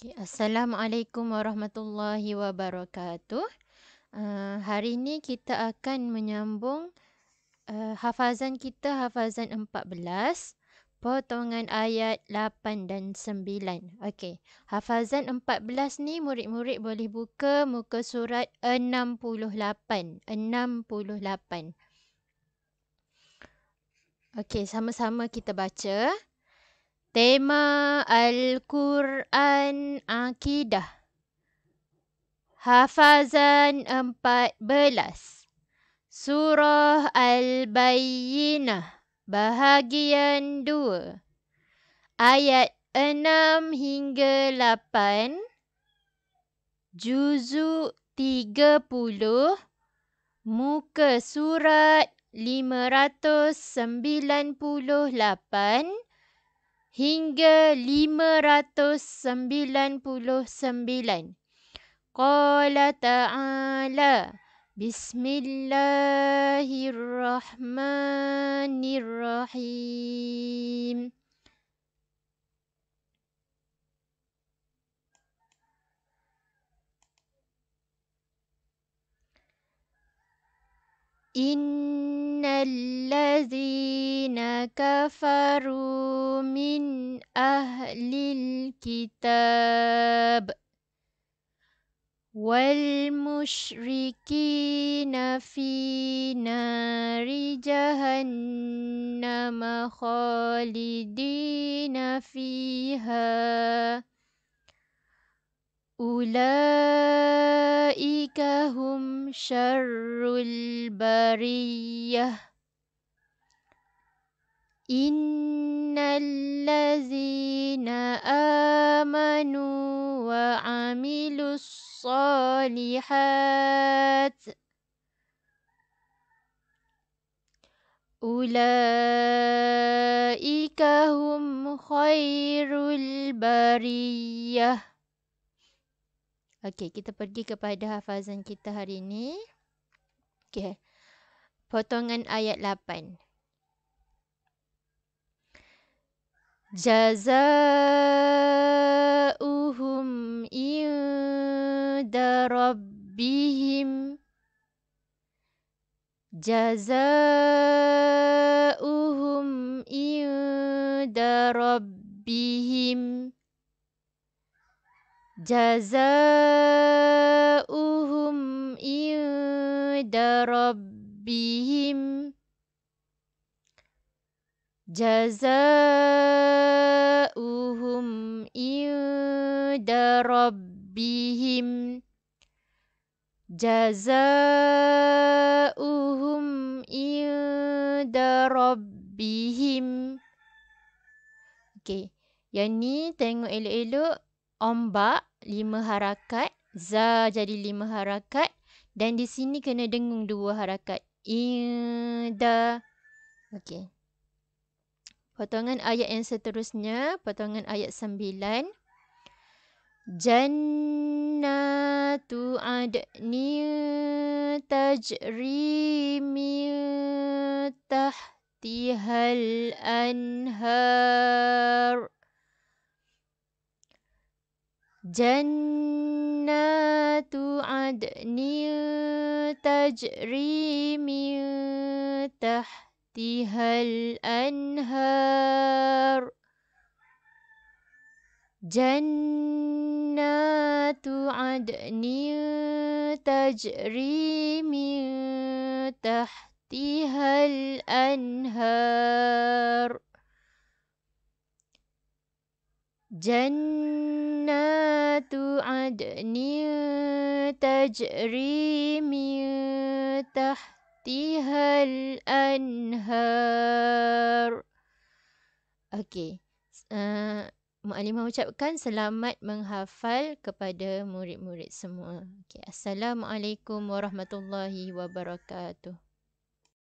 Okay. Assalamualaikum warahmatullahi wabarakatuh. Uh, hari ini kita akan menyambung uh, hafazan kita, hafazan 14, potongan ayat 8 dan 9. Okay. Hafazan 14 ni murid-murid boleh buka muka surat 68. 68. Okey, sama-sama kita baca. Tema Al-Quran Akidah Hafazan 14 Surah Al-Bayyinah Bahagian 2 Ayat 6 hingga 8 Juzuk 30 Muka Surat 598 hingga 599. Qala ta'ala Bismillahirrahmanirrahim. Innal ladhina kafaru min أهل الكتاب والمشركين في نار جهنم خالدين فيها أولئك هم شر البرية إن إن الذين آمنوا وعملوا الصالحات أولئك هم خير البرية Okey, kita pergi kepada hafazan kita hari ini. Okey. Potongan ayat 8. جزاؤهم عند ربهم جزاؤهم عند ربهم جزاؤهم عند ربهم جزاؤهم rabbihim jazaa'uhum inda rabbihim Okey, yang ni tengok elok-elok ombak lima harakat, za jadi lima harakat dan di sini kena dengung dua harakat. Inda. Okey. Potongan ayat yang seterusnya, potongan ayat sembilan. Jannatu adni tajri min tahtiha al-anhar Jannatu adni tajri min tahtiha al-anhar جنات عدن تجري من تحتها الانهار جنات عدن تجري من تحتها الانهار اوكي okay. uh, Mu'alimah ucapkan selamat menghafal kepada murid-murid semua. Okay. Assalamualaikum warahmatullahi wabarakatuh.